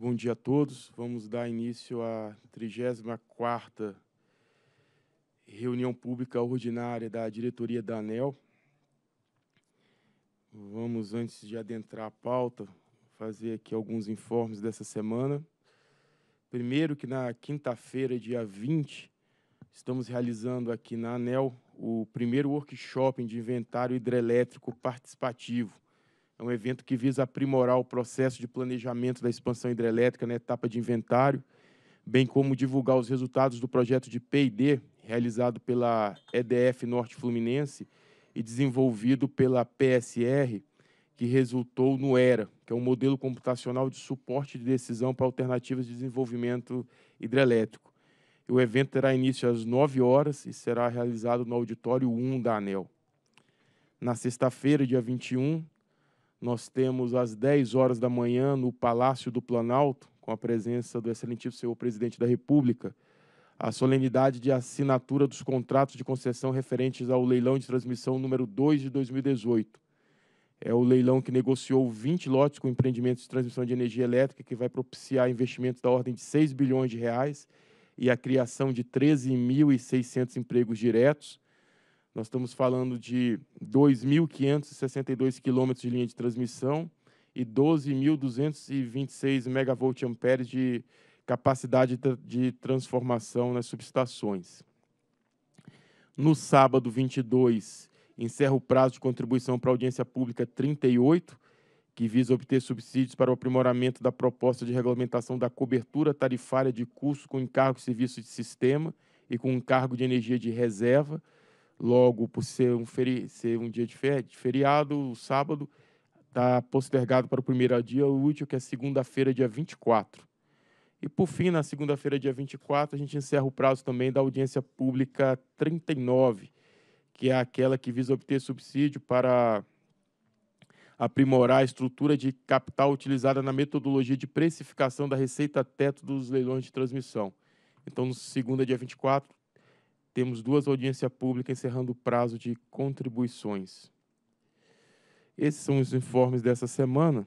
Bom dia a todos. Vamos dar início à 34ª reunião pública ordinária da diretoria da ANEL. Vamos, antes de adentrar a pauta, fazer aqui alguns informes dessa semana. Primeiro que na quinta-feira, dia 20, estamos realizando aqui na ANEL o primeiro workshop de inventário hidrelétrico participativo é um evento que visa aprimorar o processo de planejamento da expansão hidrelétrica na etapa de inventário, bem como divulgar os resultados do projeto de P&D realizado pela EDF Norte Fluminense e desenvolvido pela PSR, que resultou no ERA, que é um modelo computacional de suporte de decisão para alternativas de desenvolvimento hidrelétrico. O evento terá início às 9 horas e será realizado no auditório 1 da ANEL. Na sexta-feira, dia 21, nós temos às 10 horas da manhã no Palácio do Planalto, com a presença do excelentíssimo senhor presidente da República, a solenidade de assinatura dos contratos de concessão referentes ao leilão de transmissão número 2 de 2018. É o leilão que negociou 20 lotes com empreendimentos de transmissão de energia elétrica, que vai propiciar investimentos da ordem de 6 bilhões de reais e a criação de 13.600 empregos diretos. Nós estamos falando de 2.562 km de linha de transmissão e 12.226 megavolt-amperes de capacidade de transformação nas subestações. No sábado 22, encerra o prazo de contribuição para a audiência pública 38, que visa obter subsídios para o aprimoramento da proposta de regulamentação da cobertura tarifária de custo com encargo de serviço de sistema e com encargo de energia de reserva, Logo, por ser um, feri ser um dia de, fer de feriado, o sábado, está postergado para o primeiro dia útil, é que é segunda-feira, dia 24. E, por fim, na segunda-feira, dia 24, a gente encerra o prazo também da audiência pública 39, que é aquela que visa obter subsídio para aprimorar a estrutura de capital utilizada na metodologia de precificação da receita teto dos leilões de transmissão. Então, no segunda, dia 24, temos duas audiências públicas encerrando o prazo de contribuições. Esses são os informes dessa semana.